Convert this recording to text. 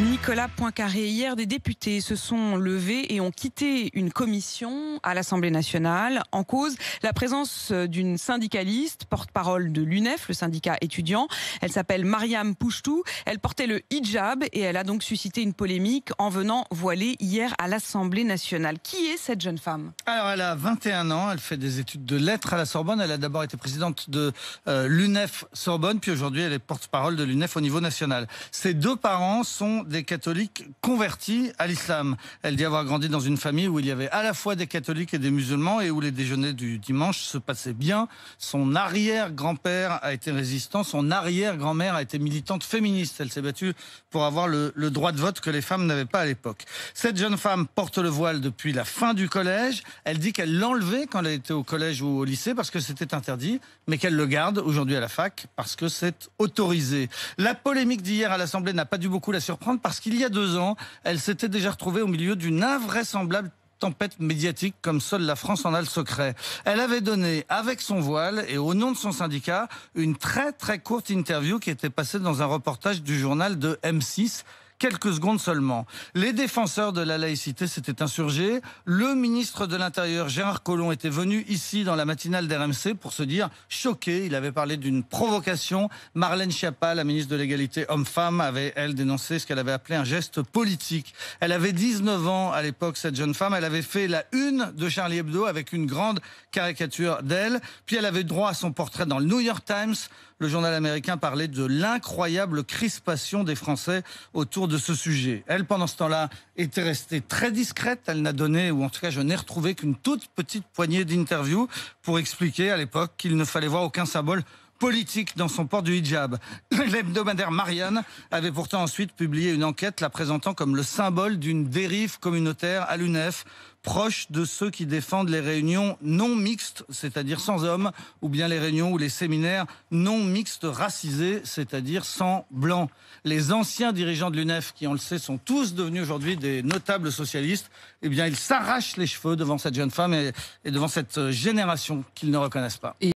Nicolas Poincaré, hier des députés se sont levés et ont quitté une commission à l'Assemblée nationale en cause la présence d'une syndicaliste, porte-parole de l'UNEF, le syndicat étudiant. Elle s'appelle Mariam Pouchtou. Elle portait le hijab et elle a donc suscité une polémique en venant voiler hier à l'Assemblée nationale. Qui est cette jeune femme Alors elle a 21 ans, elle fait des études de lettres à la Sorbonne. Elle a d'abord été présidente de euh, l'UNEF Sorbonne, puis aujourd'hui elle est porte-parole de l'UNEF au niveau national. Ses deux parents sont des catholiques convertis à l'islam. Elle dit avoir grandi dans une famille où il y avait à la fois des catholiques et des musulmans et où les déjeuners du dimanche se passaient bien. Son arrière-grand-père a été résistant, son arrière-grand-mère a été militante féministe. Elle s'est battue pour avoir le, droit de vote que les femmes n'avaient pas à l'époque. Cette jeune femme porte le voile depuis la fin du collège. Elle dit qu'elle l'enlevait quand elle était au collège ou au lycée parce que c'était interdit, mais qu'elle le garde aujourd'hui à la fac parce que c'est autorisé. La polémique d'hier à l'Assemblée n'a pas dû beaucoup la surprendre parce qu'il y a deux ans, elle s'était déjà retrouvée au milieu d'une invraisemblable tempête médiatique comme seule la France en a le secret. Elle avait donné, avec son voile et au nom de son syndicat, une très très courte interview qui était passée dans un reportage du journal de M6 quelques secondes seulement. Les défenseurs de la laïcité s'étaient insurgés. Le ministre de l'Intérieur, Gérard Collomb, était venu ici dans la matinale d'RMC pour se dire choqué. Il avait parlé d'une provocation. Marlène Schiappa, la ministre de l'Égalité homme-femme, avait, elle, dénoncé ce qu'elle avait appelé un geste politique. Elle avait 19 ans à l'époque, cette jeune femme. Elle avait fait la une de Charlie Hebdo avec une grande caricature d'elle. Puis elle avait droit à son portrait dans le New York Times. Le journal américain parlait de l'incroyable crispation des Français autour de ce sujet. Elle, pendant ce temps-là, était restée très discrète. Elle n'a donné, ou en tout cas, je n'ai retrouvé qu'une toute petite poignée d'interviews pour expliquer à l'époque qu'il ne fallait voir aucun symbole politique dans son port du hijab. L'hebdomadaire Marianne avait pourtant ensuite publié une enquête la présentant comme le symbole d'une dérive communautaire à l'UNEF proche de ceux qui défendent les réunions non mixtes, c'est-à-dire sans hommes, ou bien les réunions ou les séminaires non mixtes racisés, c'est-à-dire sans blancs. Les anciens dirigeants de l'UNEF, qui on le sait sont tous devenus aujourd'hui des notables socialistes, eh bien ils s'arrachent les cheveux devant cette jeune femme et, devant cette euh, génération qu'ils ne reconnaissent pas.